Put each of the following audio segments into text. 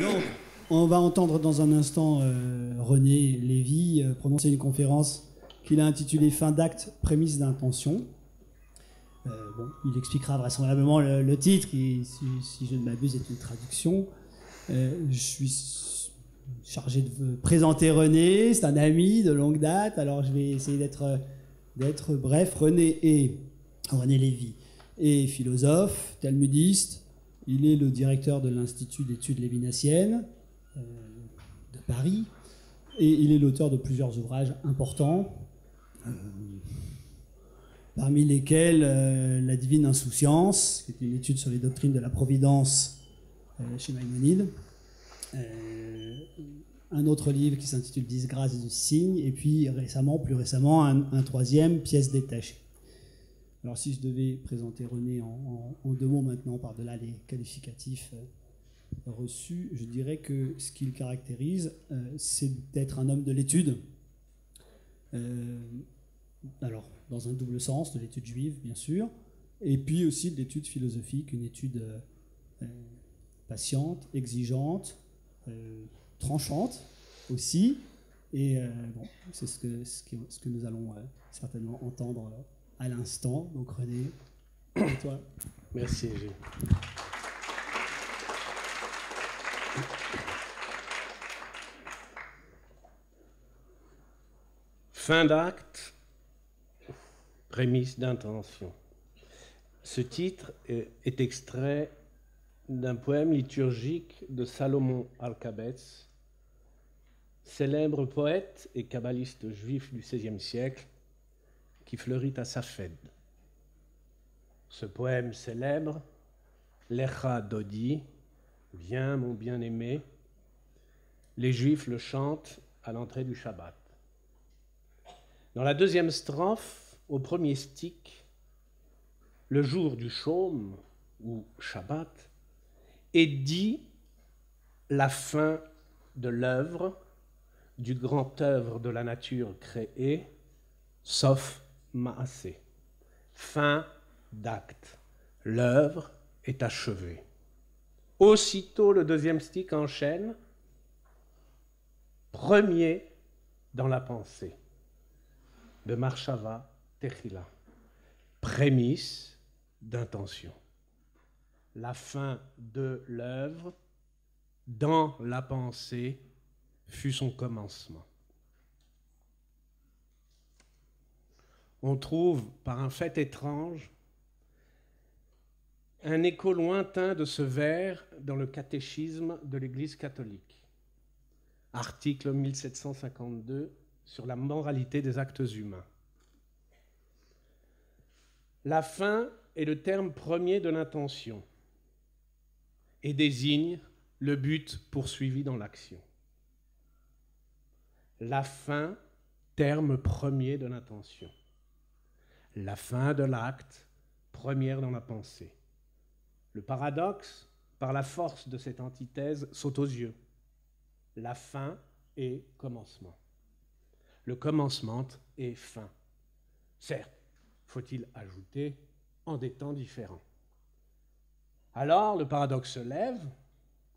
Donc, on va entendre dans un instant euh, René Lévy euh, prononcer une conférence qu'il a intitulée Fin d'acte, prémisse d'intention. Euh, il expliquera vraisemblablement le, titre, qui, si, je ne m'abuse, est une traduction. je suis chargé de présenter René, c'est un ami de longue date, alors je vais essayer d'être, bref. René est René Lévy est philosophe, talmudiste, il est le directeur de l'Institut d'études lévinassiennes euh, de Paris et il est l'auteur de plusieurs ouvrages importants, euh, parmi lesquels euh, La divine insouciance, qui est une étude sur les doctrines de la providence chez Maïmonide, un autre livre qui s'intitule Disgrâce du signe, et puis récemment, plus récemment, un, un troisième, Pièce détachée. Alors si je devais présenter René en, deux mots maintenant, par-delà les qualificatifs euh, reçus, je dirais que ce qu'il caractérise, euh, c'est d'être un homme de l'étude. Euh, alors, dans un double sens, de l'étude juive, bien sûr, et puis aussi de l'étude philosophique, une étude patiente, exigeante, tranchante aussi. Et c'est ce que, nous allons certainement entendre à l'instant. Donc René, toi Merci Gilles. Fin d'acte, prémisse d'intention. Ce titre est extrait d'un poème liturgique de Salomon Alkabetz, célèbre poète et kabbaliste juif du XVIe siècle, qui fleurit à Safed. Ce poème célèbre, Lecha Dodi, Viens mon bien-aimé, les Juifs le chantent à l'entrée du Shabbat. Dans la deuxième strophe, au premier stick, le jour du chaume ou Shabbat est dit la fin de l'œuvre, du grand œuvre de la nature créée, sauf maasé, fin d'acte. L'œuvre est achevée. Aussitôt le deuxième stick enchaîne, premier dans la pensée, de Marshava Techila, prémisse d'intention. La fin de l'œuvre dans la pensée fut son commencement. on trouve, par un fait étrange, un écho lointain de ce vers dans le catéchisme de l'Église catholique. Article 1752 sur la moralité des actes humains. La fin est le terme premier de l'intention et désigne le but poursuivi dans l'action. La fin, terme premier de l'intention la fin de l'acte, première dans la pensée. Le paradoxe, par la force de cette antithèse, saute aux yeux. La fin est commencement. Le commencement est fin. Certes, faut-il ajouter, en des temps différents. Alors le paradoxe se lève,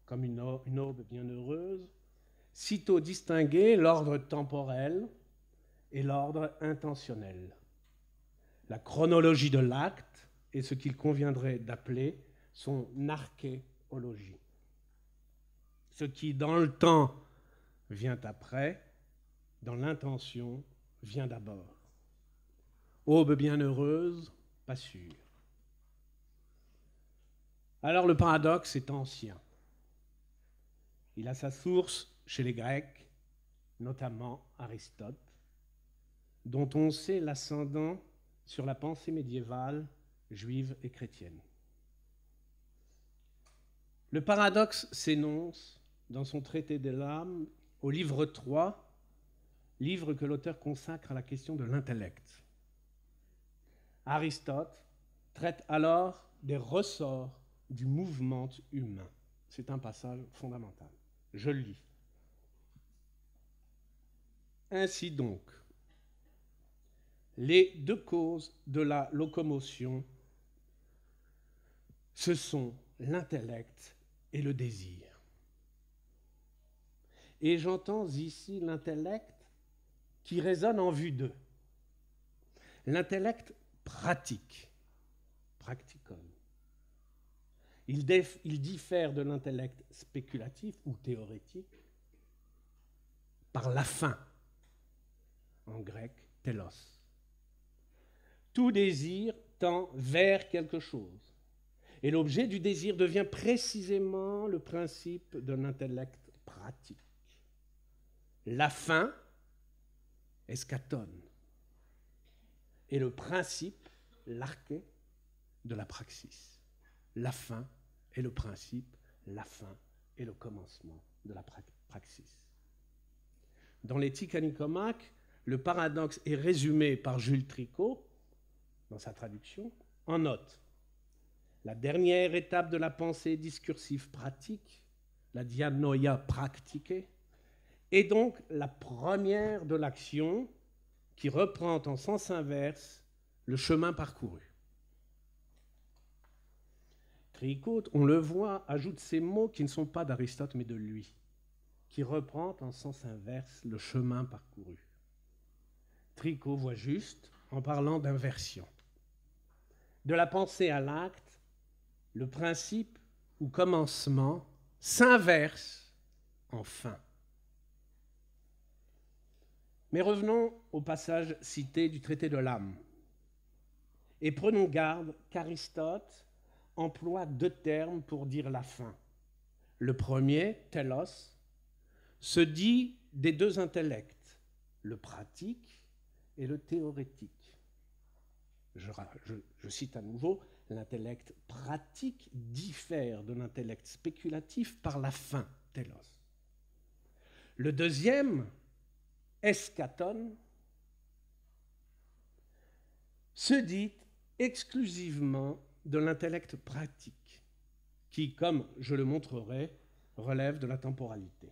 comme une, aube bienheureuse, sitôt distinguer l'ordre temporel et l'ordre intentionnel la chronologie de l'acte et ce qu'il conviendrait d'appeler son archéologie. Ce qui, dans le temps, vient après, dans l'intention, vient d'abord. Aube bienheureuse, pas sûre. Alors le paradoxe est ancien. Il a sa source chez les Grecs, notamment Aristote, dont on sait l'ascendant sur la pensée médiévale juive et chrétienne. Le paradoxe s'énonce dans son traité de l'âme au livre 3, livre que l'auteur consacre à la question de l'intellect. Aristote traite alors des ressorts du mouvement humain. C'est un passage fondamental. Je le lis. Ainsi donc, les deux causes de la locomotion, ce sont l'intellect et le désir. Et j'entends ici l'intellect qui résonne en vue d'eux. L'intellect pratique, practicum. Il, il diffère de l'intellect spéculatif ou théorétique par la fin, en grec, telos. Tout désir tend vers quelque chose. Et l'objet du désir devient précisément le principe d'un intellect pratique. La fin escatone et le principe, l'arché de la praxis. La fin est le principe, la fin est le commencement de la praxis. Dans l'éthique Nicomac, le paradoxe est résumé par Jules Tricot dans sa traduction, en note. La dernière étape de la pensée discursive pratique, la dianoia pratiquée, est donc la première de l'action qui reprend en sens inverse le chemin parcouru. Tricot, on le voit, ajoute ces mots qui ne sont pas d'Aristote mais de lui, qui reprend en sens inverse le chemin parcouru. Tricot voit juste en parlant d'inversion de la pensée à l'acte, le principe ou commencement s'inverse en fin. Mais revenons au passage cité du traité de l'âme. Et prenons garde qu'Aristote emploie deux termes pour dire la fin. Le premier, telos, se dit des deux intellects, le pratique et le théorétique je, cite à nouveau, l'intellect pratique diffère de l'intellect spéculatif par la fin, telos. Le deuxième, eschaton, se dit exclusivement de l'intellect pratique, qui, comme je le montrerai, relève de la temporalité.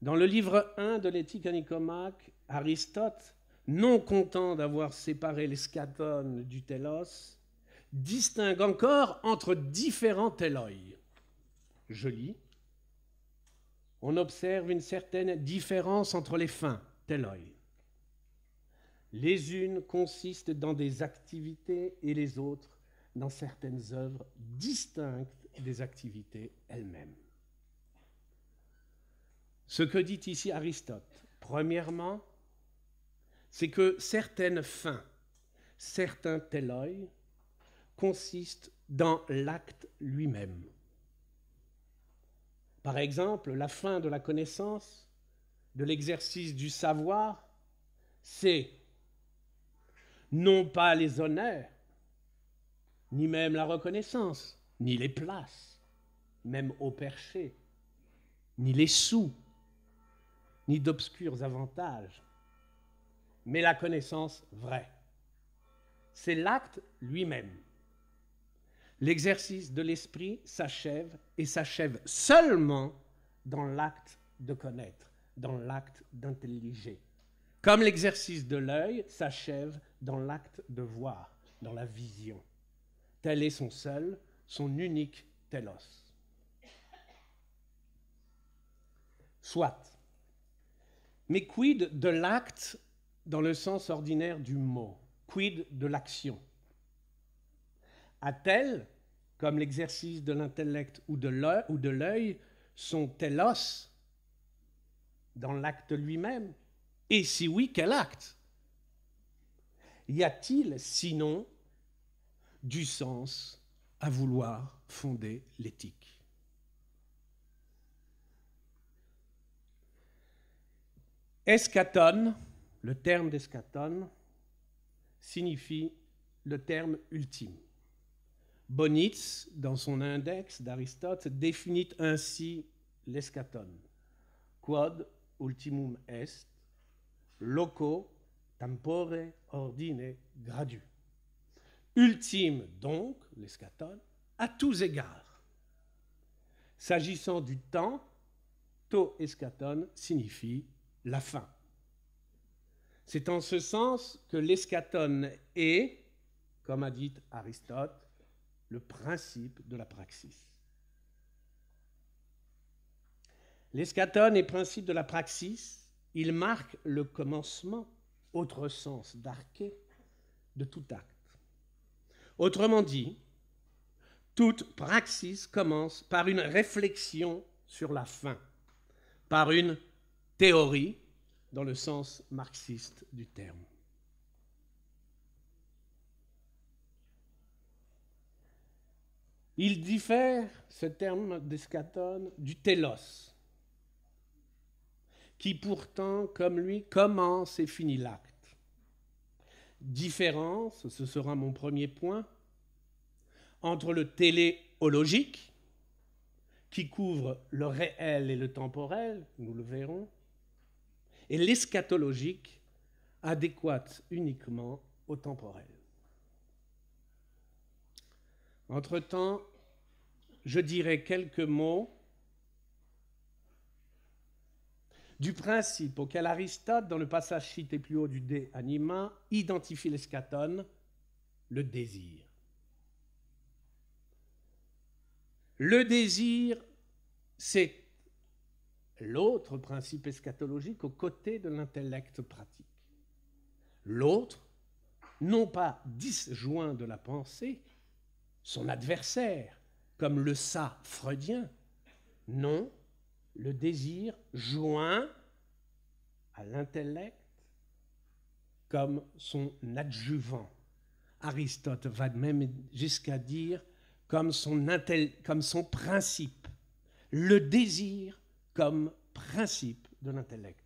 Dans le livre 1 de l'éthique à Nicomaque, Aristote non content d'avoir séparé scatones du telos, distingue encore entre différents teloi, Je lis. On observe une certaine différence entre les fins, teloi. Les unes consistent dans des activités et les autres dans certaines œuvres distinctes des activités elles-mêmes. Ce que dit ici Aristote, premièrement, c'est que certaines fins, certains teloi, consistent dans l'acte lui-même. Par exemple, la fin de la connaissance, de l'exercice du savoir, c'est non pas les honneurs, ni même la reconnaissance, ni les places, même au perché, ni les sous, ni d'obscurs avantages, mais la connaissance vraie. C'est l'acte lui-même. L'exercice de l'esprit s'achève et s'achève seulement dans l'acte de connaître, dans l'acte d'intelliger. Comme l'exercice de l'œil s'achève dans l'acte de voir, dans la vision. Tel est son seul, son unique telos. Soit. Mais quid de l'acte dans le sens ordinaire du mot. Quid de l'action A-t-elle, comme l'exercice de l'intellect ou de l'œil, son telos dans l'acte lui-même Et si oui, quel acte Y a-t-il, sinon, du sens à vouloir fonder l'éthique Eschaton le terme d'eschaton signifie le terme ultime. Bonitz, dans son index d'Aristote, définit ainsi l'eschaton. Quod ultimum est, loco tempore ordine gradu. Ultime donc, l'eschaton, à tous égards. S'agissant du temps, to eschaton signifie la fin. C'est en ce sens que l'escatone est, comme a dit Aristote, le principe de la praxis. L'escatone est principe de la praxis, il marque le commencement, autre sens d'arché, de tout acte. Autrement dit, toute praxis commence par une réflexion sur la fin, par une théorie dans le sens marxiste du terme. Il diffère, ce terme d'escatone, du telos, qui pourtant, comme lui, commence et finit l'acte. Différence, ce sera mon premier point, entre le téléologique, qui couvre le réel et le temporel, nous le verrons, et l'eschatologique adéquate uniquement au temporel. Entre-temps, je dirai quelques mots du principe auquel Aristote, dans le passage cité plus haut du De Anima, identifie l'eschaton, le désir. Le désir, c'est l'autre principe eschatologique aux côtés de l'intellect pratique. L'autre, non pas disjoint de la pensée, son adversaire, comme le ça freudien, non, le désir joint à l'intellect comme son adjuvant. Aristote va même jusqu'à dire comme son, comme son principe. Le désir comme principe de l'intellect.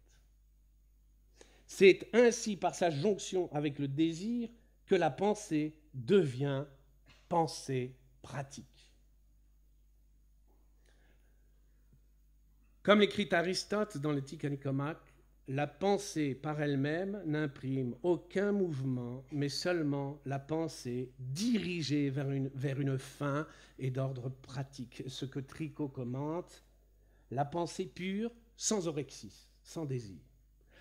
C'est ainsi par sa jonction avec le désir que la pensée devient pensée pratique. Comme l'écrit Aristote dans l'éthique Nicomaque, la pensée par elle-même n'imprime aucun mouvement, mais seulement la pensée dirigée vers une, vers une fin et d'ordre pratique. Ce que Tricot commente, la pensée pure sans orexis, sans désir.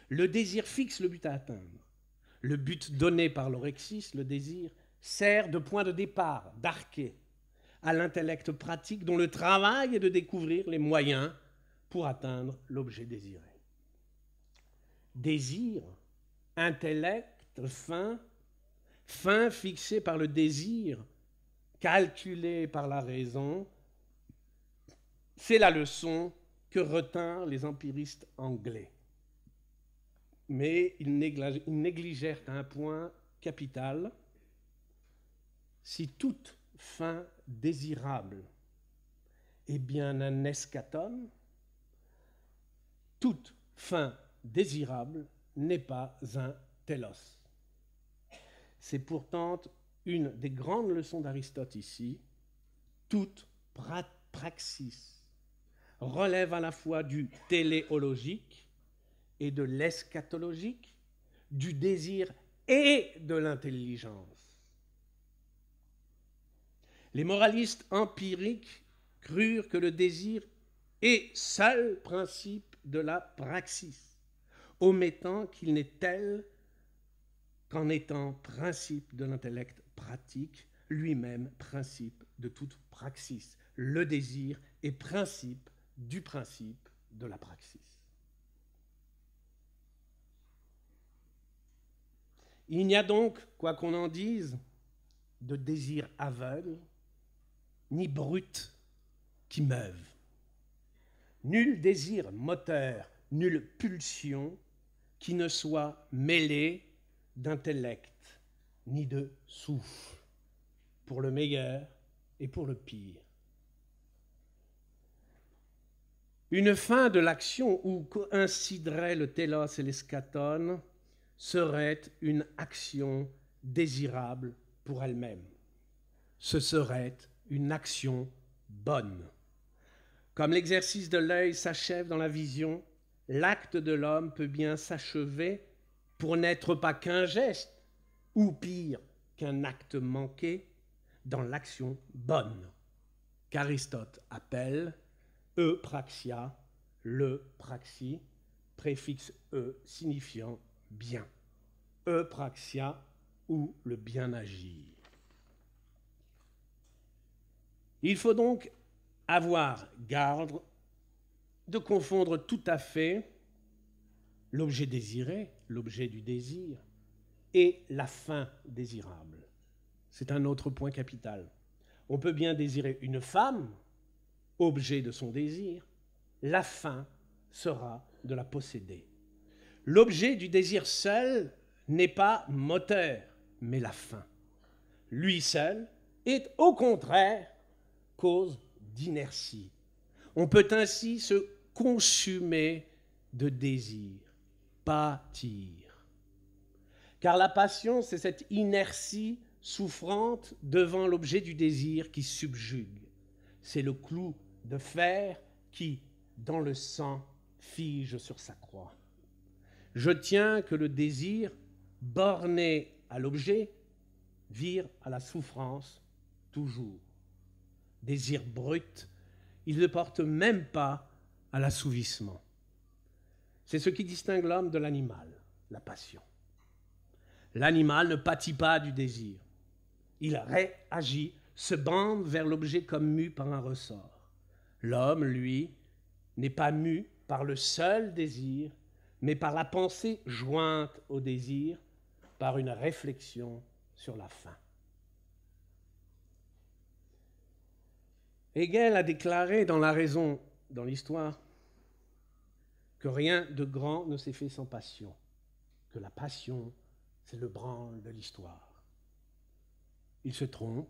Le désir fixe le but à atteindre. Le but donné par l'orexis, le désir, sert de point de départ, d'arqué, à l'intellect pratique dont le travail est de découvrir les moyens pour atteindre l'objet désiré. Désir, intellect, fin, fin fixé par le désir, calculé par la raison, c'est la leçon que retinrent les empiristes anglais. Mais ils négligèrent un point capital. Si toute fin désirable est bien un eschaton, toute fin désirable n'est pas un telos. C'est pourtant une des grandes leçons d'Aristote ici, toute praxis relève à la fois du téléologique et de l'eschatologique, du désir et de l'intelligence. Les moralistes empiriques crurent que le désir est seul principe de la praxis, omettant qu'il n'est tel qu'en étant principe de l'intellect pratique, lui-même principe de toute praxis. Le désir est principe du principe de la praxis. Il n'y a donc, quoi qu'on en dise, de désir aveugle, ni brut qui meuve. Nul désir moteur, nulle pulsion qui ne soit mêlée d'intellect, ni de souffle, pour le meilleur et pour le pire. Une fin de l'action où coïnciderait le télos et l'escatone serait une action désirable pour elle-même. Ce serait une action bonne. Comme l'exercice de l'œil s'achève dans la vision, l'acte de l'homme peut bien s'achever pour n'être pas qu'un geste, ou pire, qu'un acte manqué dans l'action bonne qu'Aristote appelle e praxia, le praxi, préfixe e signifiant bien. E praxia ou le bien agir. Il faut donc avoir garde de confondre tout à fait l'objet désiré, l'objet du désir, et la fin désirable. C'est un autre point capital. On peut bien désirer une femme, objet de son désir, la fin sera de la posséder. L'objet du désir seul n'est pas moteur, mais la fin. Lui seul est au contraire cause d'inertie. On peut ainsi se consumer de désir, pâtir. Car la passion, c'est cette inertie souffrante devant l'objet du désir qui subjugue. C'est le clou de fer qui, dans le sang, fige sur sa croix. Je tiens que le désir, borné à l'objet, vire à la souffrance toujours. Désir brut, il ne porte même pas à l'assouvissement. C'est ce qui distingue l'homme de l'animal, la passion. L'animal ne pâtit pas du désir. Il réagit, se bande vers l'objet comme mu par un ressort. L'homme, lui, n'est pas mu par le seul désir, mais par la pensée jointe au désir, par une réflexion sur la fin. Hegel a déclaré dans La raison, dans l'histoire, que rien de grand ne s'est fait sans passion, que la passion, c'est le branle de l'histoire. Il se trompe.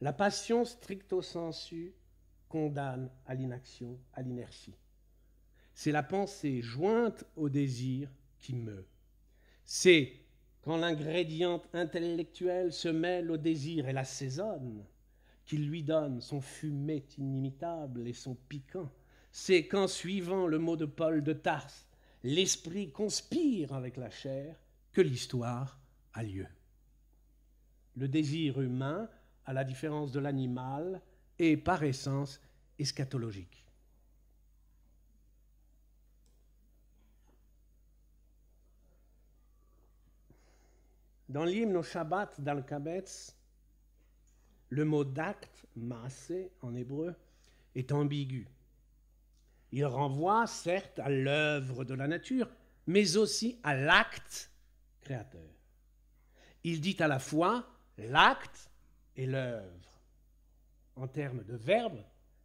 La passion stricto sensu condamne à l'inaction, à l'inertie. C'est la pensée jointe au désir qui meut. C'est quand l'ingrédient intellectuel se mêle au désir et l'assaisonne, qu'il lui donne son fumet inimitable et son piquant. C'est qu'en suivant le mot de Paul de Tarse, l'esprit conspire avec la chair que l'histoire a lieu. Le désir humain, à la différence de l'animal, et par essence eschatologique. Dans l'hymne au Shabbat dal le mot d'acte, massé en hébreu, est ambigu. Il renvoie certes à l'œuvre de la nature, mais aussi à l'acte créateur. Il dit à la fois l'acte et l'œuvre en termes de verbe,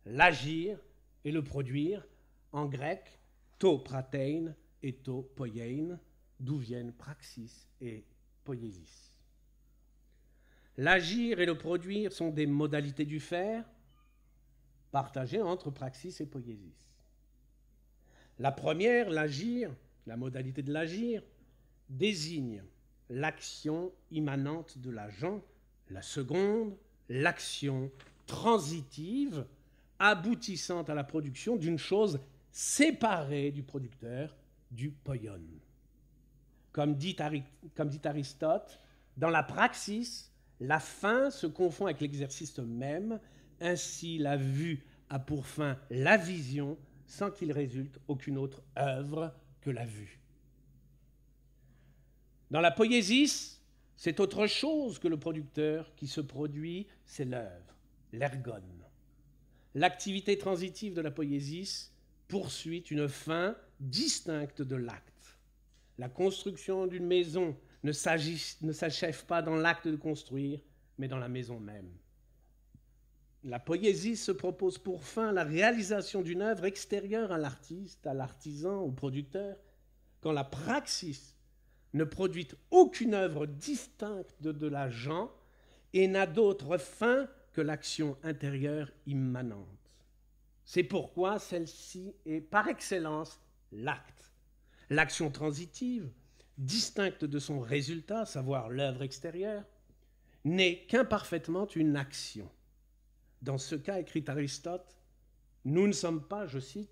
l'agir et le produire, en grec, to pratein et to poiein, d'où viennent praxis et poiesis. L'agir et le produire sont des modalités du faire partagées entre praxis et poiesis. La première, l'agir, la modalité de l'agir, désigne l'action immanente de l'agent, la seconde, l'action transitive aboutissant à la production d'une chose séparée du producteur, du poion. Comme dit, comme dit Aristote, dans la praxis, la fin se confond avec l'exercice même, ainsi la vue a pour fin la vision sans qu'il résulte aucune autre œuvre que la vue. Dans la poésie, c'est autre chose que le producteur qui se produit, c'est l'œuvre l'ergone. L'activité transitive de la poésie poursuit une fin distincte de l'acte. La construction d'une maison ne s'achève pas dans l'acte de construire, mais dans la maison même. La poésie se propose pour fin la réalisation d'une œuvre extérieure à l'artiste, à l'artisan, ou producteur, quand la praxis ne produit aucune œuvre distincte de l'agent et n'a d'autre fin que l'action intérieure immanente. C'est pourquoi celle-ci est par excellence l'acte. L'action transitive, distincte de son résultat, savoir l'œuvre extérieure, n'est qu'imparfaitement une action. Dans ce cas, écrit Aristote, nous ne sommes pas, je cite,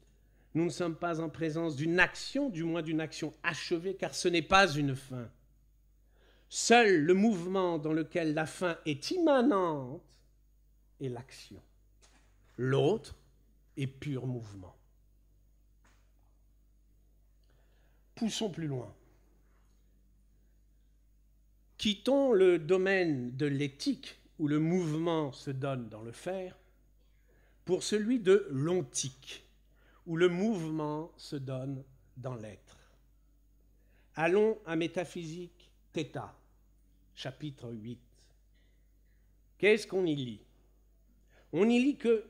nous ne sommes pas en présence d'une action, du moins d'une action achevée, car ce n'est pas une fin. Seul le mouvement dans lequel la fin est immanente et l'action. L'autre est pur mouvement. Poussons plus loin. Quittons le domaine de l'éthique où le mouvement se donne dans le faire pour celui de l'ontique où le mouvement se donne dans l'être. Allons à Métaphysique Theta, chapitre 8. Qu'est-ce qu'on y lit on y lit que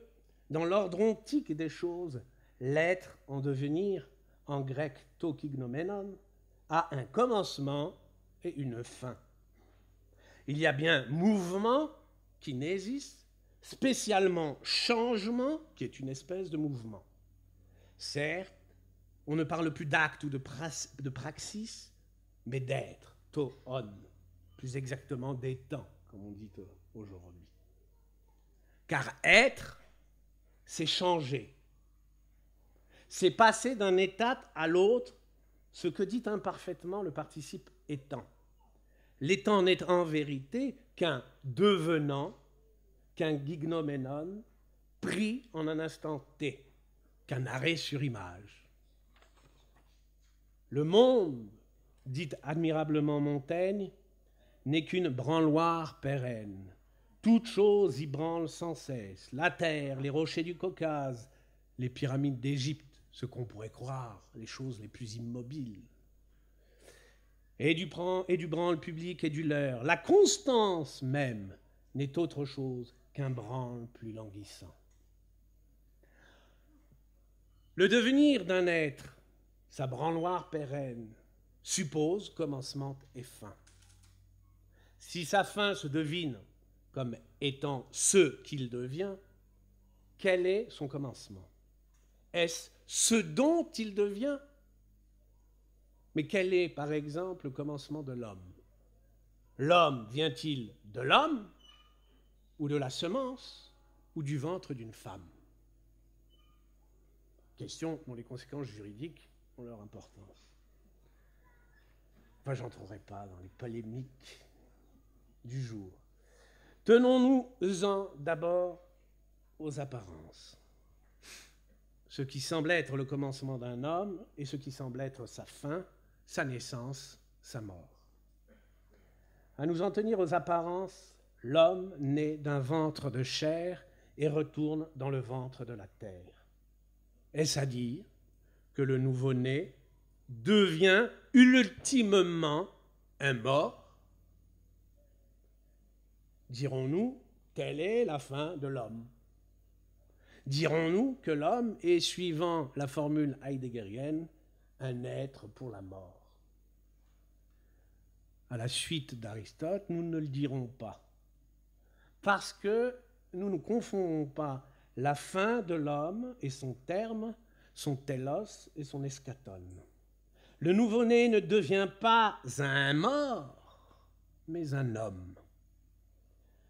dans l'ordre antique des choses, l'être en devenir, en grec to tokignomenon, a un commencement et une fin. Il y a bien mouvement, kinésis, spécialement changement, qui est une espèce de mouvement. Certes, on ne parle plus d'acte ou de, de praxis, mais d'être, to-on, plus exactement des temps, comme on dit euh, aujourd'hui. Car être, c'est changer. C'est passer d'un état à l'autre, ce que dit imparfaitement le participe étant. L'étant n'est en vérité qu'un devenant, qu'un gignomenon, pris en un instant T, qu'un arrêt sur image. Le monde, dit admirablement Montaigne, n'est qu'une branloire pérenne. Toutes choses y branlent sans cesse, la terre, les rochers du Caucase, les pyramides d'Égypte, ce qu'on pourrait croire, les choses les plus immobiles. Et du, branle public et du leur, la constance même n'est autre chose qu'un branle plus languissant. Le devenir d'un être, sa branloire pérenne, suppose commencement et fin. Si sa fin se devine comme étant ce qu'il devient, quel est son commencement Est-ce ce dont il devient Mais quel est, par exemple, le commencement de l'homme L'homme vient-il de l'homme ou de la semence ou du ventre d'une femme Question dont les conséquences juridiques ont leur importance. Enfin, n'entrerai pas dans les polémiques du jour. Tenons-nous-en d'abord aux apparences. Ce qui semble être le commencement d'un homme et ce qui semble être sa fin, sa naissance, sa mort. À nous en tenir aux apparences, l'homme naît d'un ventre de chair et retourne dans le ventre de la terre. Est-ce à dire que le nouveau-né devient ultimement un mort Dirons-nous, quelle est la fin de l'homme Dirons-nous que l'homme est, suivant la formule heideggerienne, un être pour la mort à la suite d'Aristote, nous ne le dirons pas. Parce que nous ne confondons pas la fin de l'homme et son terme, son telos et son eschaton. Le nouveau-né ne devient pas un mort, mais un homme.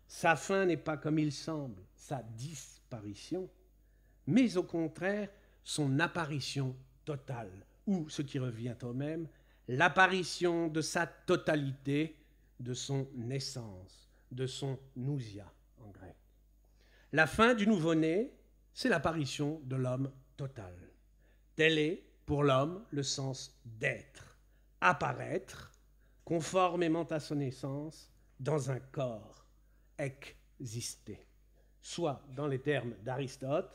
Sa fin n'est pas comme il semble, sa disparition, mais au contraire son apparition totale, ou ce qui revient au même, l'apparition de sa totalité, de son naissance, de son nousia en grec. La fin du nouveau-né, c'est l'apparition de l'homme total. Tel est pour l'homme le sens d'être, apparaître, conformément à son naissance, dans un corps exister, soit dans les termes d'Aristote,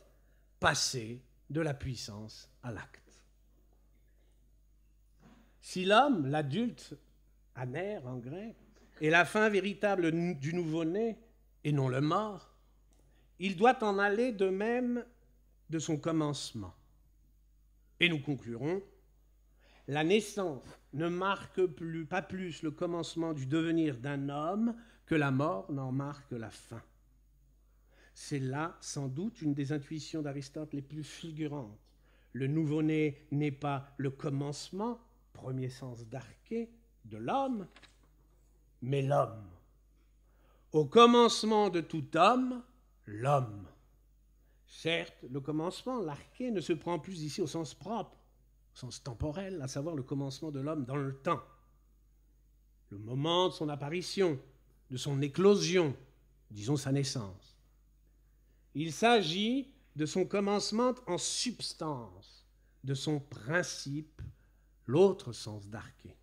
passer de la puissance à l'acte. Si l'homme, l'adulte, amer en grec, est la fin véritable du nouveau-né et non le mort, il doit en aller de même de son commencement. Et nous conclurons, la naissance ne marque plus, pas plus le commencement du devenir d'un homme que la mort n'en marque la fin. C'est là, sans doute, une des intuitions d'Aristote les plus figurantes. Le nouveau-né n'est pas le commencement, premier sens d'arché, de l'homme, mais l'homme. Au commencement de tout homme, l'homme. Certes, le commencement, l'arché, ne se prend plus ici au sens propre, au sens temporel, à savoir le commencement de l'homme dans le temps, le moment de son apparition, de son éclosion, disons sa naissance. Il s'agit de son commencement en substance, de son principe, l'autre sens d'arché.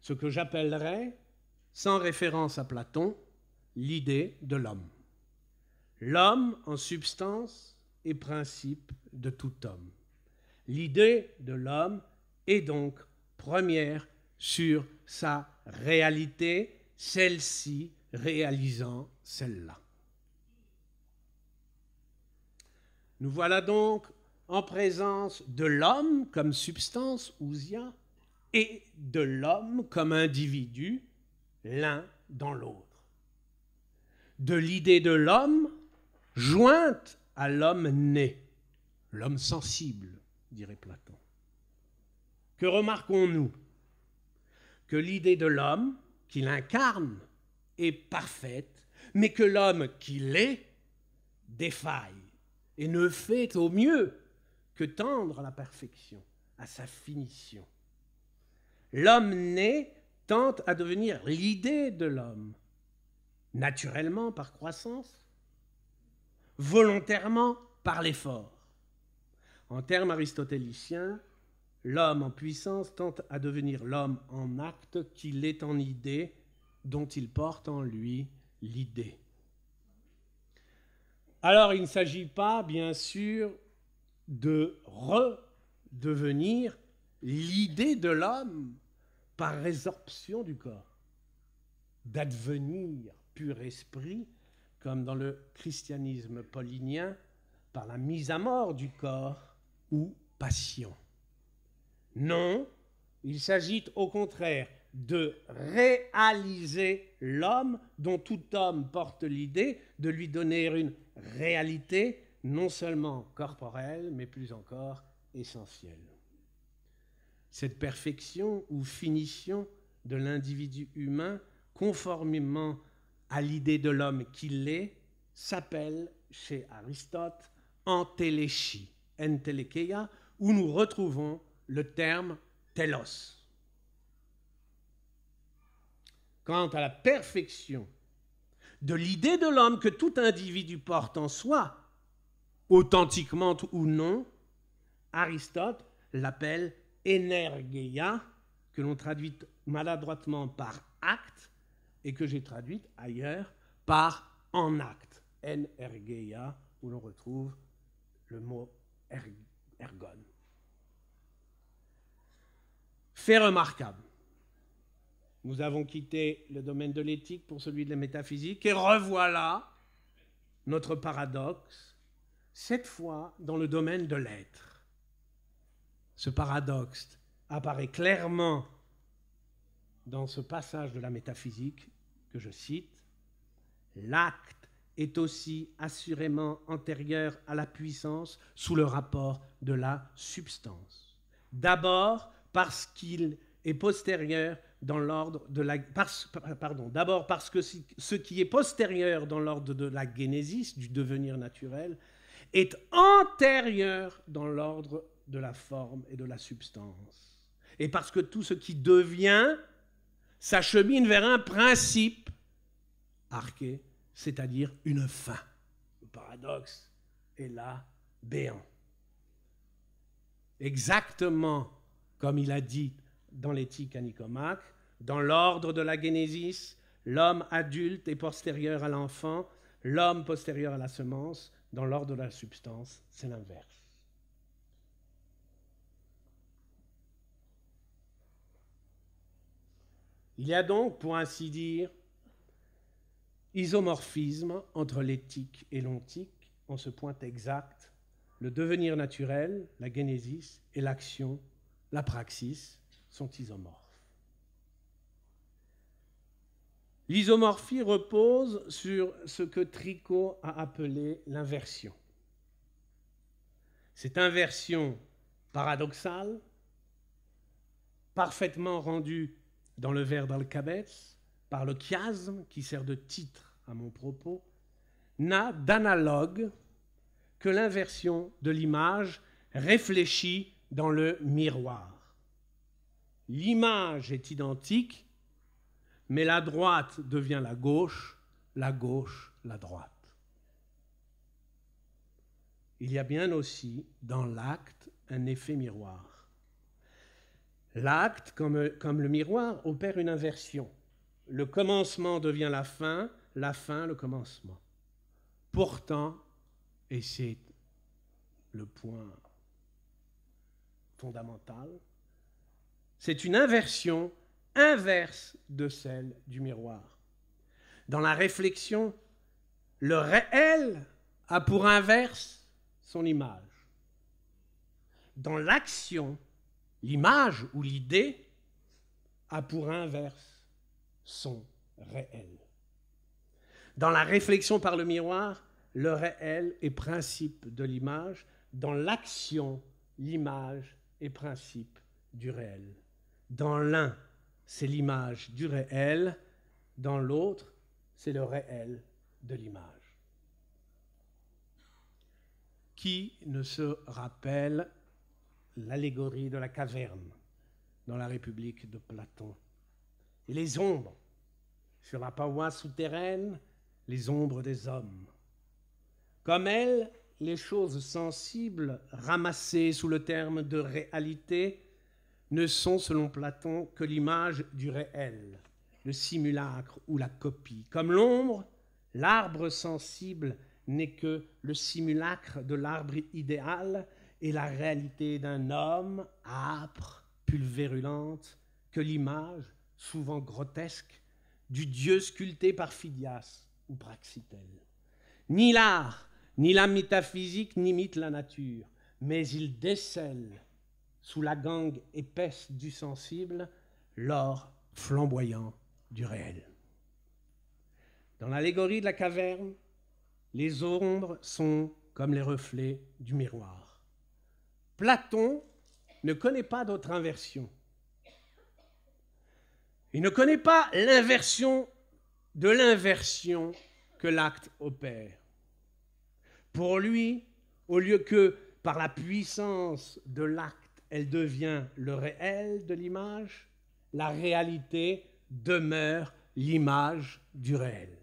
Ce que j'appellerais, sans référence à Platon, l'idée de l'homme. L'homme en substance est principe de tout homme. L'idée de l'homme est donc première sur sa réalité celle-ci réalisant celle-là. Nous voilà donc en présence de l'homme comme substance, ousia, et de l'homme comme individu, l'un dans l'autre. De l'idée de l'homme jointe à l'homme né, l'homme sensible, dirait Platon. Que remarquons-nous Que l'idée de l'homme qu'il incarne est parfaite, mais que l'homme qu'il est défaille et ne fait au mieux que tendre à la perfection, à sa finition. L'homme né tente à devenir l'idée de l'homme, naturellement par croissance, volontairement par l'effort. En termes aristotéliciens, L'homme en puissance tente à devenir l'homme en acte qu'il est en idée, dont il porte en lui l'idée. Alors il ne s'agit pas, bien sûr, de redevenir l'idée de l'homme par résorption du corps, d'advenir pur esprit, comme dans le christianisme paulinien, par la mise à mort du corps ou passion. Non, il s'agit au contraire de réaliser l'homme dont tout homme porte l'idée, de lui donner une réalité non seulement corporelle, mais plus encore essentielle. Cette perfection ou finition de l'individu humain, conformément à l'idée de l'homme qu'il est, s'appelle chez Aristote entéléchie, entelecheia, où nous retrouvons le terme telos. Quant à la perfection de l'idée de l'homme que tout individu porte en soi, authentiquement ou non, Aristote l'appelle energeia, que l'on traduit maladroitement par acte et que j'ai traduite ailleurs par en acte, energeia, où l'on retrouve le mot er-, ergon fait remarquable. Nous avons quitté le domaine de l'éthique pour celui de la métaphysique et revoilà notre paradoxe, cette fois dans le domaine de l'être. Ce paradoxe apparaît clairement dans ce passage de la métaphysique que je cite. L'acte est aussi assurément antérieur à la puissance sous le rapport de la substance. D'abord, parce qu'il est postérieur dans l'ordre de la... pardon, d'abord parce que ce qui est postérieur dans l'ordre de la génésis, du devenir naturel, est antérieur dans l'ordre de la forme et de la substance. Et parce que tout ce qui devient s'achemine vers un principe arché, c'est-à-dire une fin. Le paradoxe est là béant. Exactement comme il a dit dans l'éthique à Nicomaque, dans l'ordre de la Génésis, l'homme adulte est postérieur à l'enfant, l'homme postérieur à la semence, dans l'ordre de la substance, c'est l'inverse. Il y a donc, pour ainsi dire, isomorphisme entre l'éthique et l'ontique en ce point exact, le devenir naturel, la génésis, et l'action la praxis sont isomorphes. L'isomorphie repose sur ce que Tricot a appelé l'inversion. Cette inversion paradoxale, parfaitement rendue dans le vers d'Alcabetz, par le chiasme qui sert de titre à mon propos, n'a d'analogue que l'inversion de l'image réfléchie dans le miroir. L'image est identique, mais la droite devient la gauche, la gauche, la droite. Il y a bien aussi dans l'acte un effet miroir. L'acte, comme, le miroir, opère une inversion. Le commencement devient la fin, la fin le commencement. Pourtant, et c'est le point c'est une inversion inverse de celle du miroir. Dans la réflexion, le réel a pour inverse son image. Dans l'action, l'image ou l'idée a pour inverse son réel. Dans la réflexion par le miroir, le réel est principe de l'image. Dans l'action, l'image et principe du réel. Dans l'un, c'est l'image du réel, dans l'autre, c'est le réel de l'image. Qui ne se rappelle l'allégorie de la caverne dans la République de Platon les ombres sur la paroi souterraine, les ombres des hommes. Comme elles, les choses sensibles ramassées sous le terme de réalité ne sont, selon Platon, que l'image du réel, le simulacre ou la copie. Comme l'ombre, l'arbre sensible n'est que le simulacre de l'arbre idéal et la réalité d'un homme âpre, pulvérulente, que l'image, souvent grotesque, du dieu sculpté par Phidias ou Praxitèle. Ni l'art, ni la métaphysique n'imite la nature, mais il décèle sous la gangue épaisse du sensible l'or flamboyant du réel. Dans l'allégorie de la caverne, les ombres sont comme les reflets du miroir. Platon ne connaît pas d'autre inversion. Il ne connaît pas l'inversion de l'inversion que l'acte opère. Pour lui, au lieu que par la puissance de l'acte, elle devient le réel de l'image, la réalité demeure l'image du réel.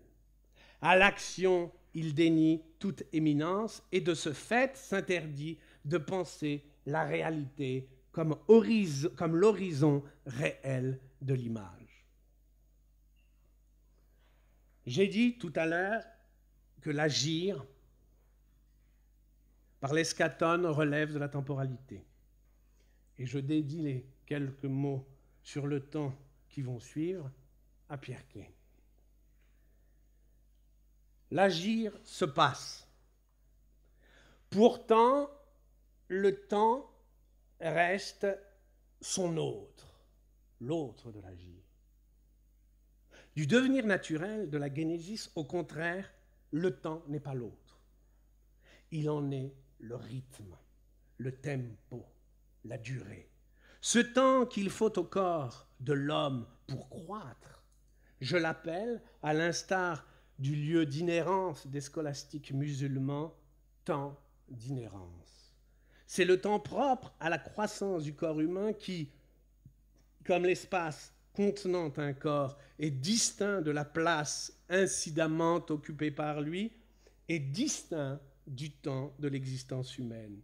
À l'action, il dénie toute éminence et de ce fait s'interdit de penser la réalité comme, comme l'horizon réel de l'image. J'ai dit tout à l'heure que l'agir par l'escatone relève de la temporalité. Et je dédie les quelques mots sur le temps qui vont suivre à Pierre Quay. L'agir se passe. Pourtant, le temps reste son autre, l'autre de l'agir. Du devenir naturel de la Génésis, au contraire, le temps n'est pas l'autre. Il en est le rythme, le tempo, la durée. Ce temps qu'il faut au corps de l'homme pour croître, je l'appelle, à l'instar du lieu d'inhérence des scolastiques musulmans, temps d'inhérence. C'est le temps propre à la croissance du corps humain qui, comme l'espace contenant un corps, est distinct de la place incidemment occupée par lui, est distinct du temps de l'existence humaine.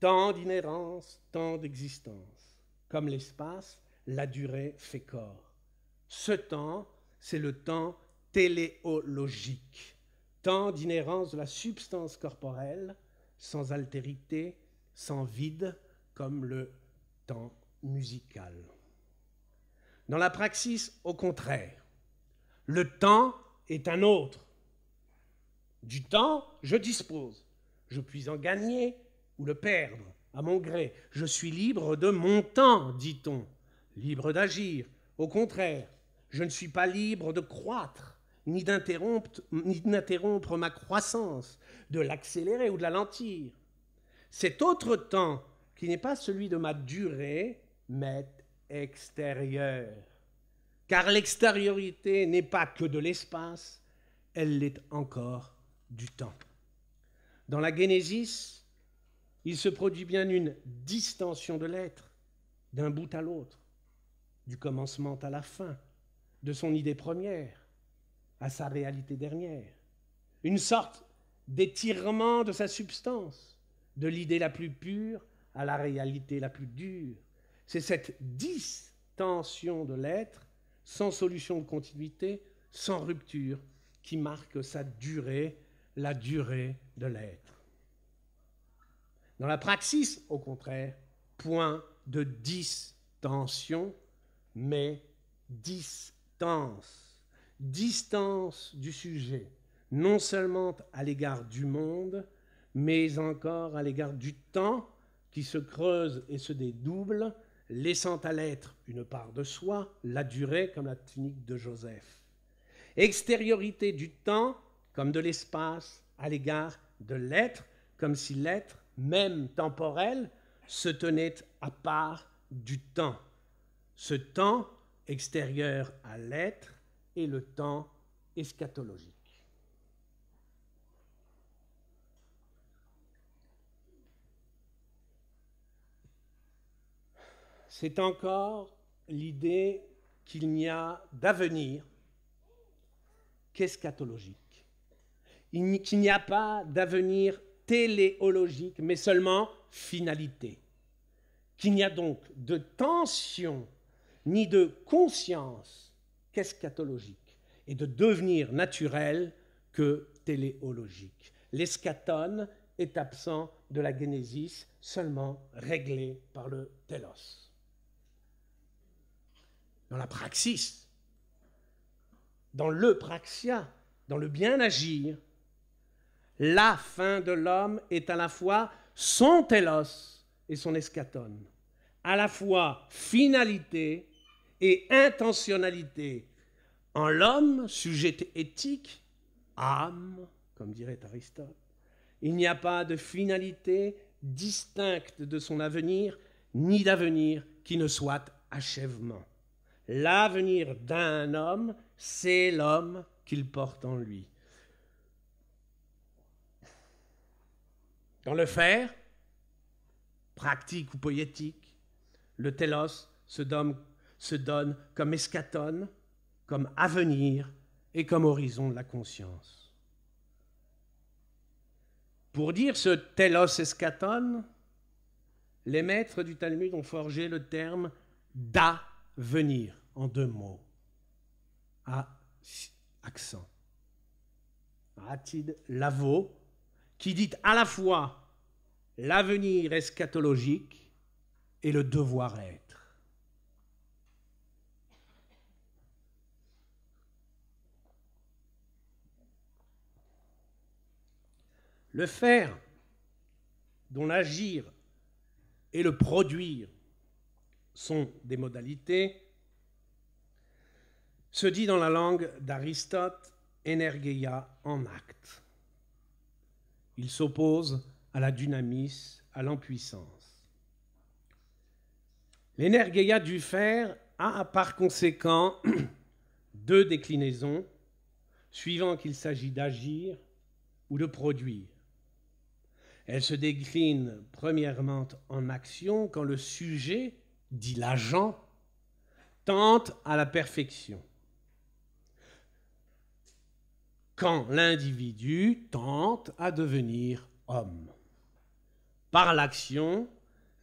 Tant d'inhérence, tant d'existence. Comme l'espace, la durée fait corps. Ce temps, c'est le temps téléologique, temps d'inhérence de la substance corporelle, sans altérité, sans vide, comme le temps musical. Dans la praxis, au contraire, le temps est un autre. Du temps, je dispose. Je puis en gagner ou le perdre à mon gré. Je suis libre de mon temps, dit-on, libre d'agir. Au contraire, je ne suis pas libre de croître, ni d'interrompre ma croissance, de l'accélérer ou de la lentir. Cet autre temps, qui n'est pas celui de ma durée, m'est extérieur. Car l'extériorité n'est pas que de l'espace, elle l'est encore du temps. Dans la Génésis, il se produit bien une distension de l'être, d'un bout à l'autre, du commencement à la fin, de son idée première à sa réalité dernière, une sorte d'étirement de sa substance, de l'idée la plus pure à la réalité la plus dure. C'est cette distension de l'être, sans solution de continuité, sans rupture, qui marque sa durée la durée de l'être. Dans la praxis, au contraire, point de distension, mais distance. Distance du sujet, non seulement à l'égard du monde, mais encore à l'égard du temps qui se creuse et se dédouble, laissant à l'être une part de soi, la durée comme la tunique de Joseph. Extériorité du temps comme de l'espace à l'égard de l'être, comme si l'être, même temporel, se tenait à part du temps. Ce temps extérieur à l'être est le temps eschatologique. C'est encore l'idée qu'il n'y a d'avenir qu'eschatologique qu'il n'y a pas d'avenir téléologique, mais seulement finalité. Qu'il n'y a donc de tension ni de conscience qu'eschatologique et de devenir naturel que téléologique. L'eschatone est absent de la Génésis, seulement réglé par le telos. Dans la praxis, dans le praxia, dans le bien agir, la fin de l'homme est à la fois son telos et son eschaton, à la fois finalité et intentionnalité. En l'homme, sujet éthique, âme, comme dirait Aristote, il n'y a pas de finalité distincte de son avenir, ni d'avenir qui ne soit achèvement. L'avenir d'un homme, c'est l'homme qu'il porte en lui. Dans le faire, pratique ou poétique, le telos se donne, comme eschaton, comme avenir et comme horizon de la conscience. Pour dire ce telos eschaton, les maîtres du Talmud ont forgé le terme d'avenir en deux mots. A accent. Atid lavo qui dit à la fois l'avenir eschatologique et le devoir être. Le faire, dont l'agir et le produire sont des modalités, se dit dans la langue d'Aristote energeia en acte. Il s'oppose à la dynamis, à l'empuissance. L'énergie du fer a par conséquent deux déclinaisons, suivant qu'il s'agit d'agir ou de produire. Elle se décline premièrement en action quand le sujet, dit l'agent, tente à la perfection quand l'individu tente à devenir homme. Par l'action,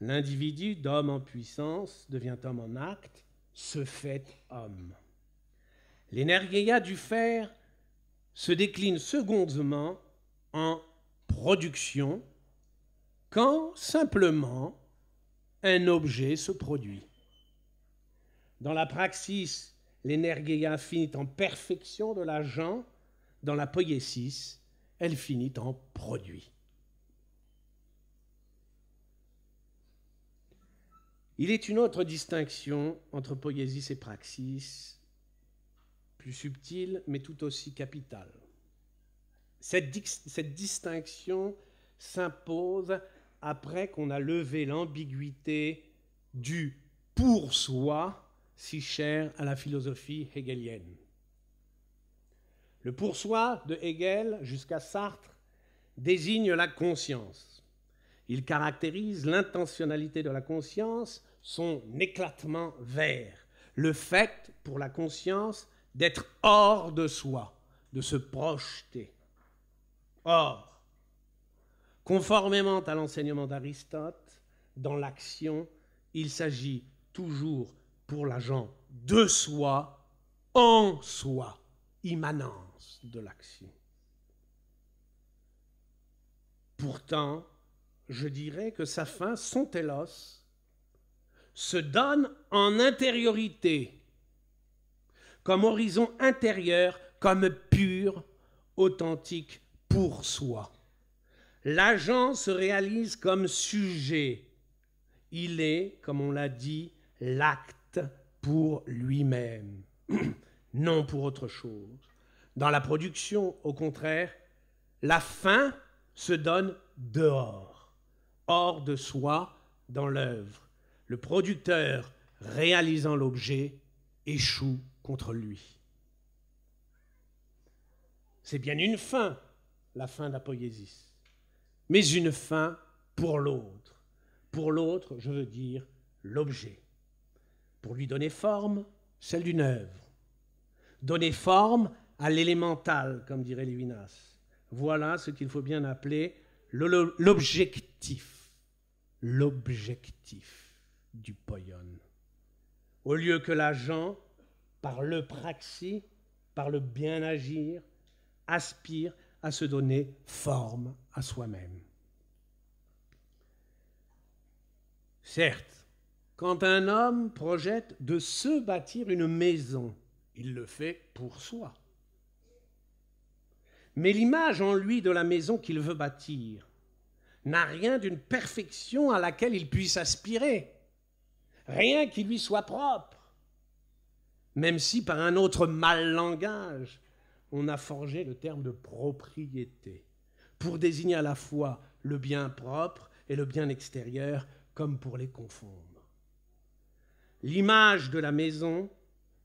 l'individu d'homme en puissance devient homme en acte, se fait homme. L'énergia du fer se décline secondement en production quand simplement un objet se produit. Dans la praxis, l'énergie finit en perfection de l'agent dans la poésis, elle finit en produit. Il est une autre distinction entre poésie et praxis, plus subtile mais tout aussi capitale. Cette, cette distinction s'impose après qu'on a levé l'ambiguïté du pour soi si cher à la philosophie hegelienne. Le pour soi de Hegel jusqu'à Sartre désigne la conscience. Il caractérise l'intentionnalité de la conscience, son éclatement vert, le fait pour la conscience d'être hors de soi, de se projeter. Or, conformément à l'enseignement d'Aristote, dans l'action, il s'agit toujours pour l'agent de soi, en soi, immanent de l'action. Pourtant, je dirais que sa fin, son se donne en intériorité, comme horizon intérieur, comme pur, authentique pour soi. L'agent se réalise comme sujet. Il est, comme on l'a dit, l'acte pour lui-même, non pour autre chose. Dans la production, au contraire, la fin se donne dehors, hors de soi, dans l'œuvre. Le producteur réalisant l'objet échoue contre lui. C'est bien une fin, la fin de la mais une fin pour l'autre. Pour l'autre, je veux dire l'objet. Pour lui donner forme, celle d'une œuvre. Donner forme à l'élémental, comme dirait Lévinas. Voilà ce qu'il faut bien appeler l'objectif, l'objectif du poyon. Au lieu que l'agent, par le praxi, par le bien agir, aspire à se donner forme à soi-même. Certes, quand un homme projette de se bâtir une maison, il le fait pour soi. Mais l'image en lui de la maison qu'il veut bâtir n'a rien d'une perfection à laquelle il puisse aspirer, rien qui lui soit propre, même si par un autre mal langage on a forgé le terme de propriété pour désigner à la fois le bien propre et le bien extérieur comme pour les confondre. L'image de la maison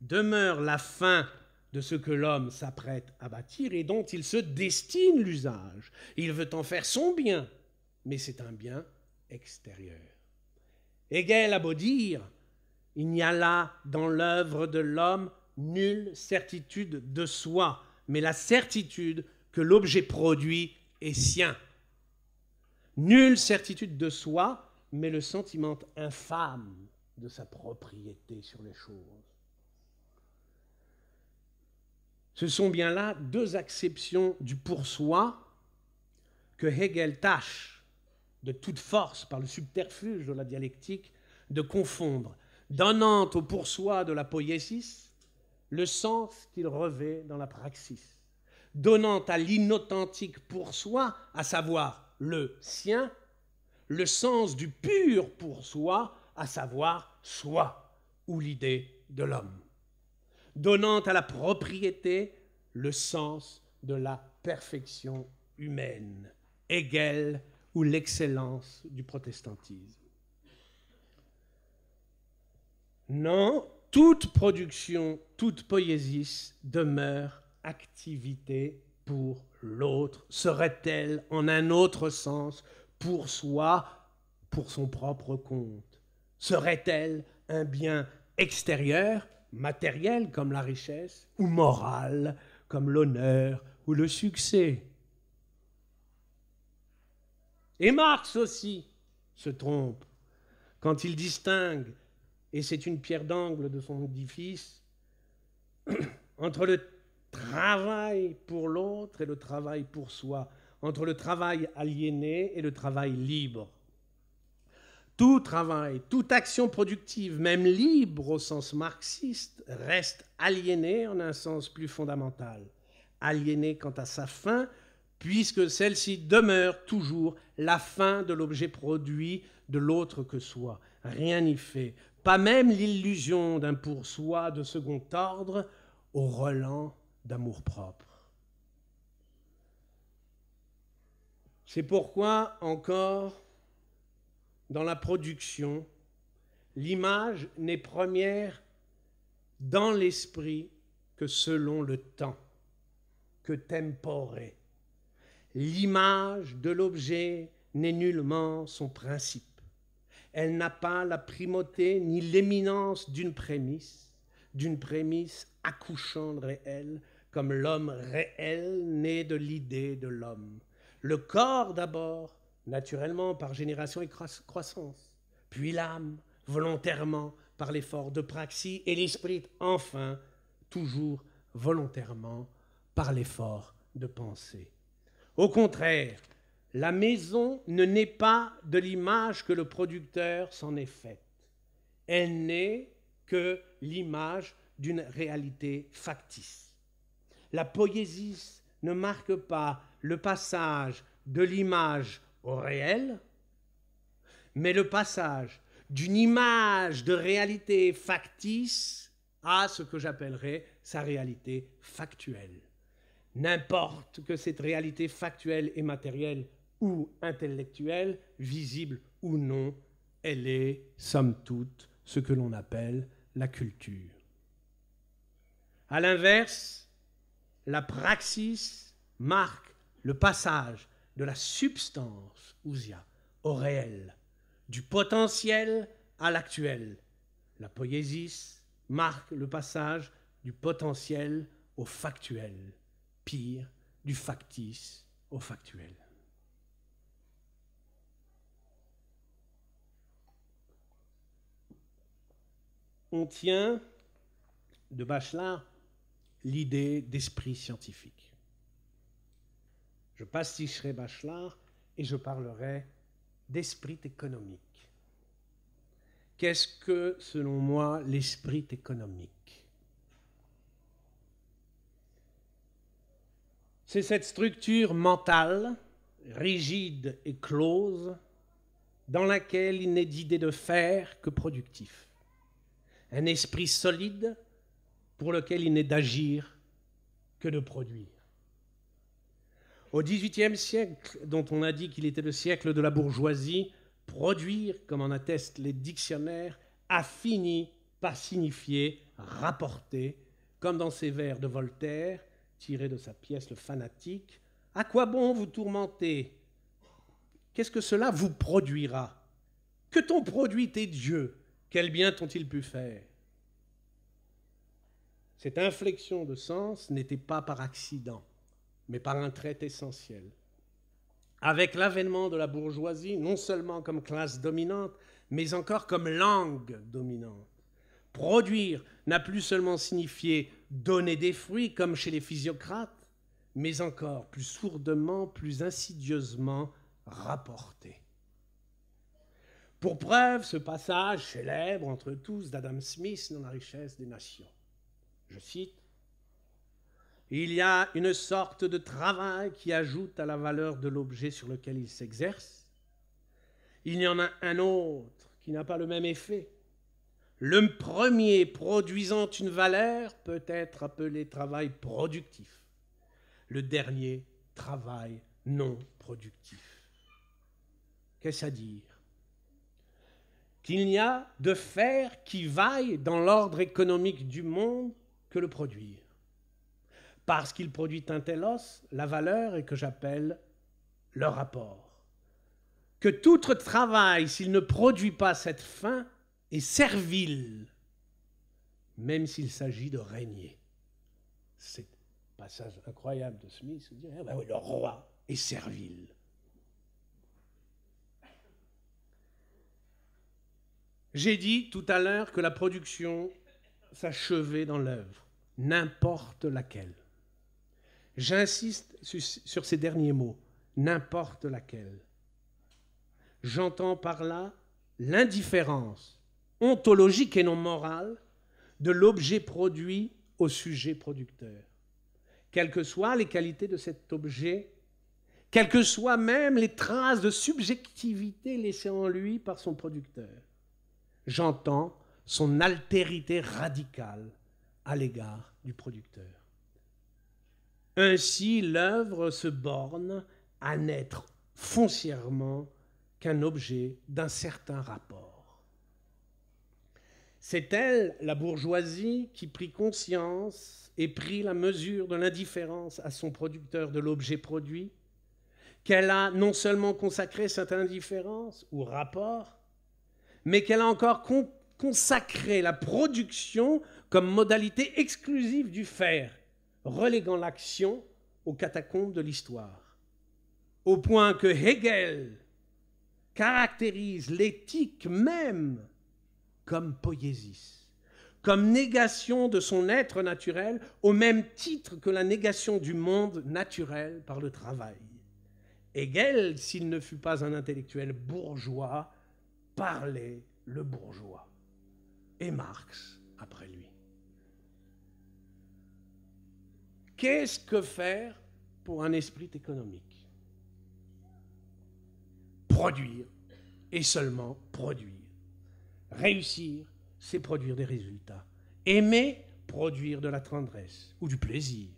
demeure la fin de ce que l'homme s'apprête à bâtir et dont il se destine l'usage. Il veut en faire son bien, mais c'est un bien extérieur. Hegel à beau dire, il n'y a là dans l'œuvre de l'homme nulle certitude de soi, mais la certitude que l'objet produit est sien. Nulle certitude de soi, mais le sentiment infâme de sa propriété sur les choses. Ce sont bien là deux acceptions du pour soi que Hegel tâche de toute force par le subterfuge de la dialectique de confondre, donnant au pour soi de la poiesis le sens qu'il revêt dans la praxis, donnant à l'inauthentique pour soi, à savoir le sien, le sens du pur pour soi, à savoir soi ou l'idée de l'homme donnant à la propriété le sens de la perfection humaine, Hegel ou l'excellence du protestantisme. Non, toute production, toute poésie demeure activité pour l'autre, serait-elle en un autre sens pour soi, pour son propre compte Serait-elle un bien extérieur Matériel comme la richesse, ou morale comme l'honneur ou le succès. Et Marx aussi se trompe quand il distingue, et c'est une pierre d'angle de son édifice, entre le travail pour l'autre et le travail pour soi, entre le travail aliéné et le travail libre. Tout travail, toute action productive, même libre au sens marxiste, reste aliéné en un sens plus fondamental, aliéné quant à sa fin, puisque celle-ci demeure toujours la fin de l'objet produit de l'autre que soi. Rien n'y fait, pas même l'illusion d'un pour-soi de second ordre au relent d'amour-propre. C'est pourquoi encore dans la production, l'image n'est première dans l'esprit que selon le temps, que tempore. L'image de l'objet n'est nullement son principe. Elle n'a pas la primauté ni l'éminence d'une prémisse, d'une prémisse accouchant réelle, réel, comme l'homme réel né de l'idée de l'homme. Le corps d'abord, naturellement par génération et croissance, puis l'âme, volontairement par l'effort de praxis, et l'esprit, enfin, toujours volontairement par l'effort de pensée. Au contraire, la maison ne naît pas de l'image que le producteur s'en est faite. Elle n'est que l'image d'une réalité factice. La poésie ne marque pas le passage de l'image au réel, mais le passage d'une image de réalité factice à ce que j'appellerais sa réalité factuelle. N'importe que cette réalité factuelle et matérielle ou intellectuelle, visible ou non, elle est, somme toute, ce que l'on appelle la culture. A l'inverse, la praxis marque le passage de la substance, Ousia, au réel, du potentiel à l'actuel. La poésie marque le passage du potentiel au factuel, pire, du factice au factuel. On tient de Bachelard l'idée d'esprit scientifique. Je pasticherai Bachelard et je parlerai d'esprit économique. Qu'est-ce que, selon moi, l'esprit économique C'est cette structure mentale, rigide et close, dans laquelle il n'est d'idée de faire que productif. Un esprit solide pour lequel il n'est d'agir que de produire. Au XVIIIe siècle, dont on a dit qu'il était le siècle de la bourgeoisie, produire, comme en attestent les dictionnaires, a fini par signifier rapporter, comme dans ces vers de Voltaire, tirés de sa pièce Le Fanatique, À quoi bon vous tourmenter Qu'est-ce que cela vous produira Que t'ont produit tes dieux Quel bien t'ont-ils pu faire Cette inflexion de sens n'était pas par accident mais par un trait essentiel. Avec l'avènement de la bourgeoisie, non seulement comme classe dominante, mais encore comme langue dominante. Produire n'a plus seulement signifié donner des fruits comme chez les physiocrates, mais encore plus sourdement, plus insidieusement rapporter. Pour preuve, ce passage célèbre entre tous d'Adam Smith dans La richesse des nations. Je cite il y a une sorte de travail qui ajoute à la valeur de l'objet sur lequel il s'exerce. Il y en a un autre qui n'a pas le même effet. Le premier produisant une valeur peut être appelé travail productif. Le dernier, travail non productif. Qu'est-ce à dire Qu'il n'y a de faire qui vaille dans l'ordre économique du monde que le produire parce qu'il produit un tel os, la valeur est que j'appelle le rapport. Que tout travail, s'il ne produit pas cette fin, est servile, même s'il s'agit de régner. C'est un passage incroyable de Smith. Eh ben le roi est servile. J'ai dit tout à l'heure que la production s'achevait dans l'œuvre, n'importe laquelle. J'insiste sur ces derniers mots, n'importe laquelle. J'entends par là l'indifférence ontologique et non morale de l'objet produit au sujet producteur, quelles que soient les qualités de cet objet, quelles que soient même les traces de subjectivité laissées en lui par son producteur. J'entends son altérité radicale à l'égard du producteur. Ainsi, l'œuvre se borne à n'être foncièrement qu'un objet d'un certain rapport. C'est elle, la bourgeoisie, qui prit conscience et prit la mesure de l'indifférence à son producteur de l'objet produit, qu'elle a non seulement consacré cette indifférence ou rapport, mais qu'elle a encore consacré la production comme modalité exclusive du faire reléguant l'action aux catacombes de l'histoire, au point que Hegel caractérise l'éthique même comme poésie comme négation de son être naturel au même titre que la négation du monde naturel par le travail. Hegel, s'il ne fut pas un intellectuel bourgeois, parlait le bourgeois. Et Marx après lui. Qu'est-ce que faire pour un esprit économique Produire et seulement produire. Réussir, c'est produire des résultats. Aimer, produire de la tendresse ou du plaisir.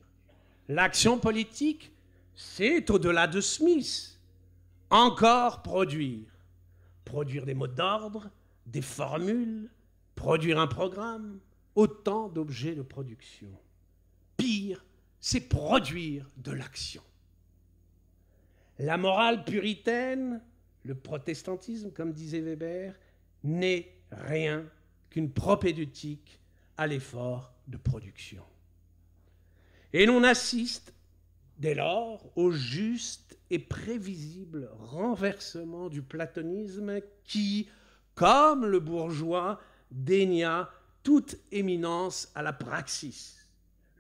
L'action politique, c'est au-delà de Smith. Encore produire. Produire des mots d'ordre, des formules, produire un programme, autant d'objets de production. Pire, c'est produire de l'action. La morale puritaine, le protestantisme, comme disait Weber, n'est rien qu'une propédeutique à l'effort de production. Et l'on assiste dès lors au juste et prévisible renversement du platonisme qui, comme le bourgeois, dénia toute éminence à la praxis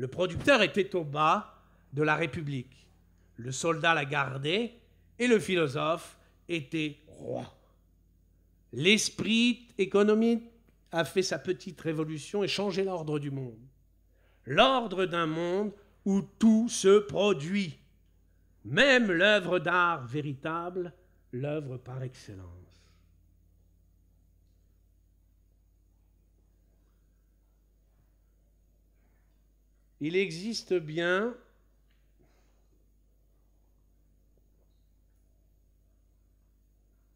le producteur était au bas de la République. Le soldat la gardait et le philosophe était roi. L'esprit économique a fait sa petite révolution et changé l'ordre du monde. L'ordre d'un monde où tout se produit, même l'œuvre d'art véritable, l'œuvre par excellence. il existe bien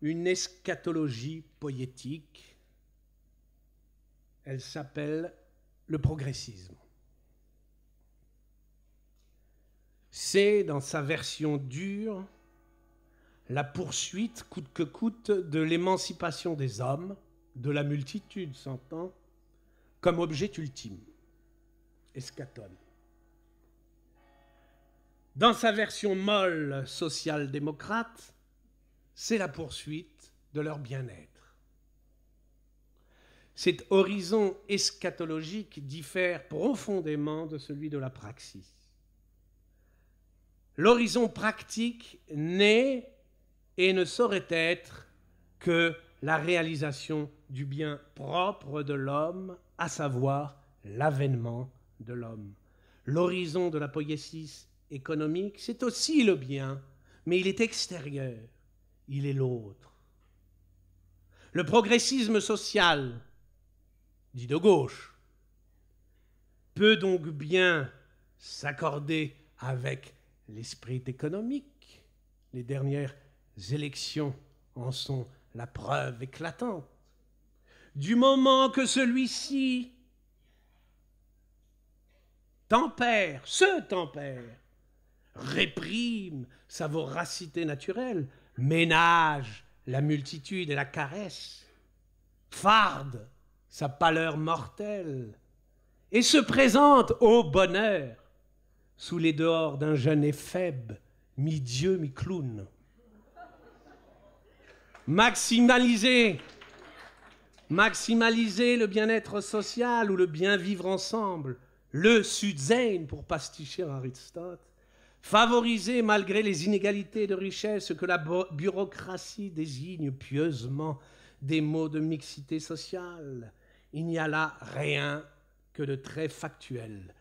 une eschatologie poétique. Elle s'appelle le progressisme. C'est, dans sa version dure, la poursuite, coûte que coûte, de l'émancipation des hommes, de la multitude, s'entend, comme objet ultime. Dans sa version molle social-démocrate, c'est la poursuite de leur bien-être. Cet horizon eschatologique diffère profondément de celui de la praxis. L'horizon pratique n'est et ne saurait être que la réalisation du bien propre de l'homme, à savoir l'avènement de l'homme. L'horizon de la poésie économique, c'est aussi le bien, mais il est extérieur, il est l'autre. Le progressisme social, dit de gauche, peut donc bien s'accorder avec l'esprit économique. Les dernières élections en sont la preuve éclatante. Du moment que celui-ci tempère, se tempère, réprime sa voracité naturelle, ménage la multitude et la caresse, farde sa pâleur mortelle, et se présente au bonheur sous les dehors d'un jeune éphèbe, faible, mi-dieu, mi-clown. Maximaliser, maximaliser le bien-être social ou le bien vivre ensemble le sud pour pasticher Aristote, favoriser malgré les inégalités de richesse que la bureaucratie désigne pieusement des mots de mixité sociale. Il n'y a là rien que de très factuel,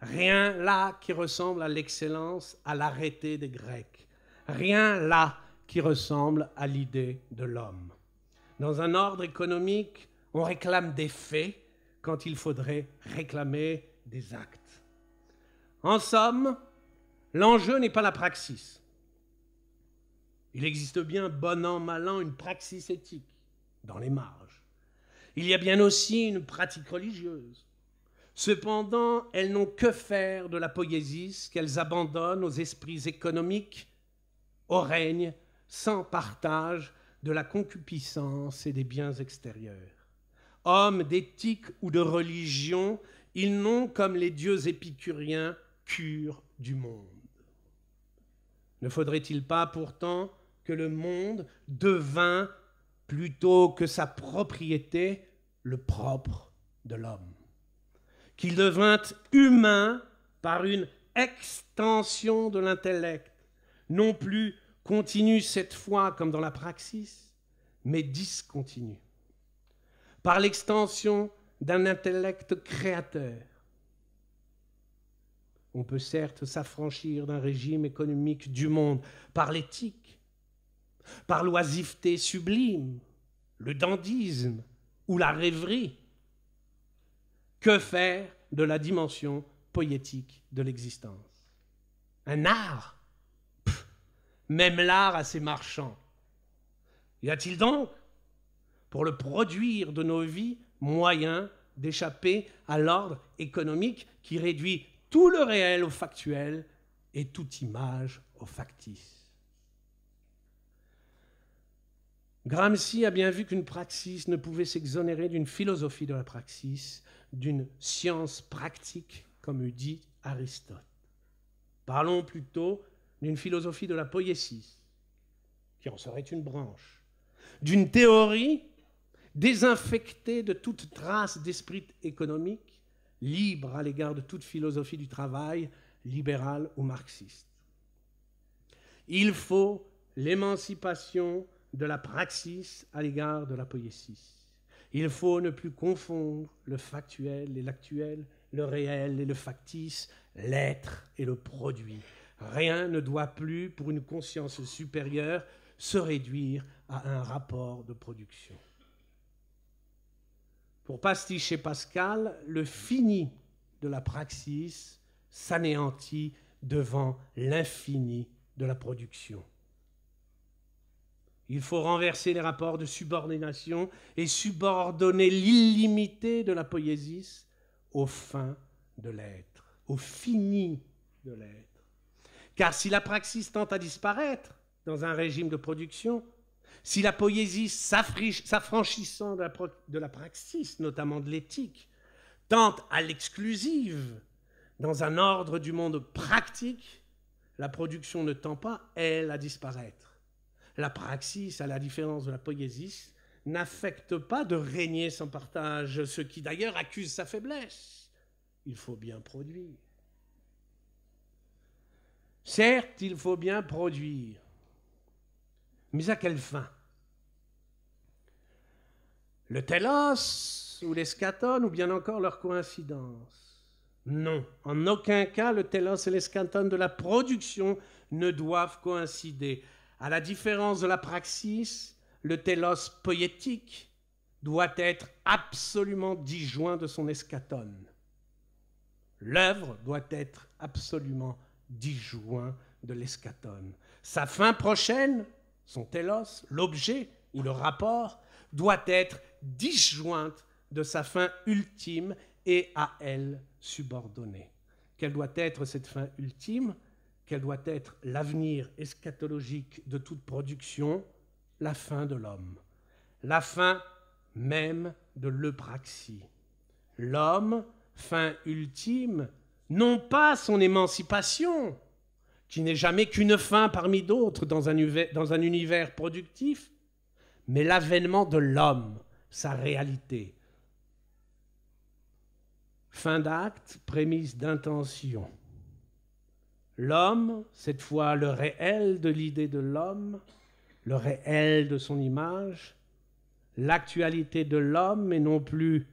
rien là qui ressemble à l'excellence, à l'arrêté des Grecs, rien là qui ressemble à l'idée de l'homme. Dans un ordre économique, on réclame des faits quand il faudrait réclamer des actes. En somme, l'enjeu n'est pas la praxis. Il existe bien, bon an, mal an, une praxis éthique dans les marges. Il y a bien aussi une pratique religieuse. Cependant, elles n'ont que faire de la poésie qu'elles abandonnent aux esprits économiques, au règne, sans partage de la concupiscence et des biens extérieurs. Hommes d'éthique ou de religion, ils n'ont, comme les dieux épicuriens, cure du monde. Ne faudrait-il pas pourtant que le monde devint, plutôt que sa propriété, le propre de l'homme Qu'il devint humain par une extension de l'intellect, non plus continue cette fois comme dans la praxis, mais discontinue. Par l'extension d'un intellect créateur. On peut certes s'affranchir d'un régime économique du monde par l'éthique, par l'oisiveté sublime, le dandisme ou la rêverie. Que faire de la dimension poétique de l'existence Un art Même l'art a ses marchands. Y a-t-il donc, pour le produire de nos vies, moyen d'échapper à l'ordre économique qui réduit tout le réel au factuel et toute image au factice. Gramsci a bien vu qu'une praxis ne pouvait s'exonérer d'une philosophie de la praxis, d'une science pratique, comme eût dit Aristote. Parlons plutôt d'une philosophie de la poésie, qui en serait une branche, d'une théorie désinfecté de toute trace d'esprit économique, libre à l'égard de toute philosophie du travail, libérale ou marxiste. Il faut l'émancipation de la praxis à l'égard de la poésie. Il faut ne plus confondre le factuel et l'actuel, le réel et le factice, l'être et le produit. Rien ne doit plus, pour une conscience supérieure, se réduire à un rapport de production. Pour Pastiche et Pascal, le fini de la praxis s'anéantit devant l'infini de la production. Il faut renverser les rapports de subordination et subordonner l'illimité de la poésie aux fins de l'être, au fini de l'être. Car si la praxis tente à disparaître dans un régime de production, si la poésie, s'affranchissant de, la praxis, notamment de l'éthique, tente à l'exclusive, dans un ordre du monde pratique, la production ne tend pas, elle, à disparaître. La praxis, à la différence de la poésie, n'affecte pas de régner sans partage, ce qui d'ailleurs accuse sa faiblesse. Il faut bien produire. Certes, il faut bien produire, mais à quelle fin? Le telos ou l'escatone ou bien encore leur coïncidence Non, en aucun cas le telos et l'escatone de la production ne doivent coïncider. À la différence de la praxis, le telos poétique doit être absolument disjoint de son escatone. L'œuvre doit être absolument disjoint de l'escatone. Sa fin prochaine son telos, l'objet ou le rapport, doit être disjointe de sa fin ultime et à elle subordonnée. Quelle doit être cette fin ultime Quelle doit être l'avenir eschatologique de toute production La fin de l'homme. La fin même de l'eupraxie. L'homme, fin ultime, non pas son émancipation, qui n'est jamais qu'une fin parmi d'autres dans, dans un, univers productif, mais l'avènement de l'homme, sa réalité. Fin d'acte, prémisse d'intention. L'homme, cette fois le réel de l'idée de l'homme, le réel de son image, l'actualité de l'homme et non plus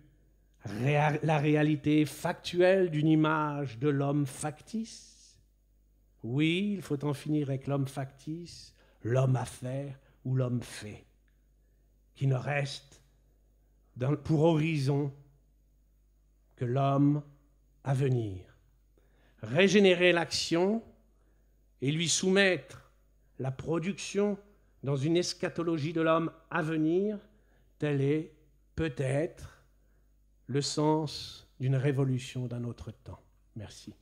la réalité factuelle d'une image de l'homme factice, oui, il faut en finir avec l'homme factice, l'homme à faire ou l'homme fait, qui ne reste pour horizon que l'homme à venir. Régénérer l'action et lui soumettre la production dans une eschatologie de l'homme à venir, tel est peut-être le sens d'une révolution d'un autre temps. Merci.